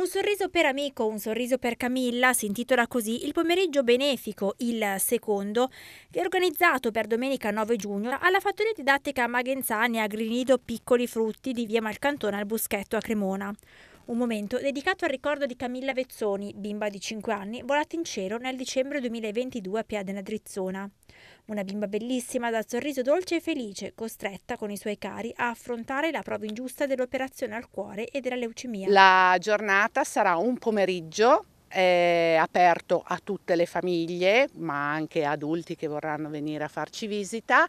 Un sorriso per amico, un sorriso per Camilla, si intitola così il pomeriggio benefico, il secondo, che è organizzato per domenica 9 giugno alla fattoria didattica Magenzani a Grinido Piccoli Frutti di via Malcantona al Boschetto a Cremona. Un momento dedicato al ricordo di Camilla Vezzoni, bimba di 5 anni, volata in cielo nel dicembre 2022 a Piadena Drizzona. Una bimba bellissima dal sorriso dolce e felice, costretta con i suoi cari a affrontare la prova ingiusta dell'operazione al cuore e della leucemia. La giornata sarà un pomeriggio è aperto a tutte le famiglie, ma anche adulti che vorranno venire a farci visita.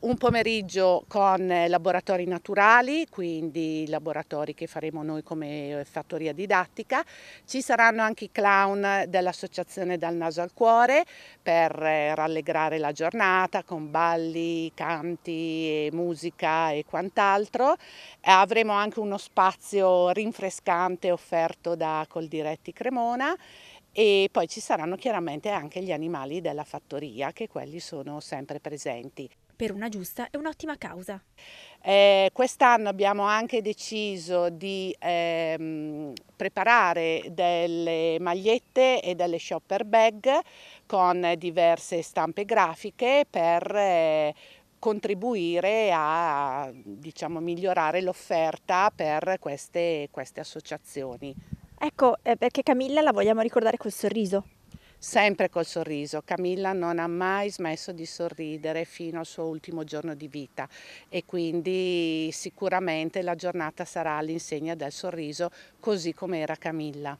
Un pomeriggio con laboratori naturali, quindi laboratori che faremo noi come fattoria didattica. Ci saranno anche i clown dell'associazione Dal Naso al Cuore per eh, rallegrare la giornata con balli, canti, musica e quant'altro. Avremo anche uno spazio rinfrescante offerto da Coldiretti Cremona e poi ci saranno chiaramente anche gli animali della fattoria che quelli sono sempre presenti per una giusta e un'ottima causa. Eh, quest'anno abbiamo anche deciso di ehm, preparare delle magliette e delle shopper bag con diverse stampe grafiche per eh, contribuire a diciamo, migliorare l'offerta per queste, queste associazioni. Ecco, eh, perché Camilla la vogliamo ricordare col sorriso. Sempre col sorriso, Camilla non ha mai smesso di sorridere fino al suo ultimo giorno di vita e quindi sicuramente la giornata sarà all'insegna del sorriso così come era Camilla.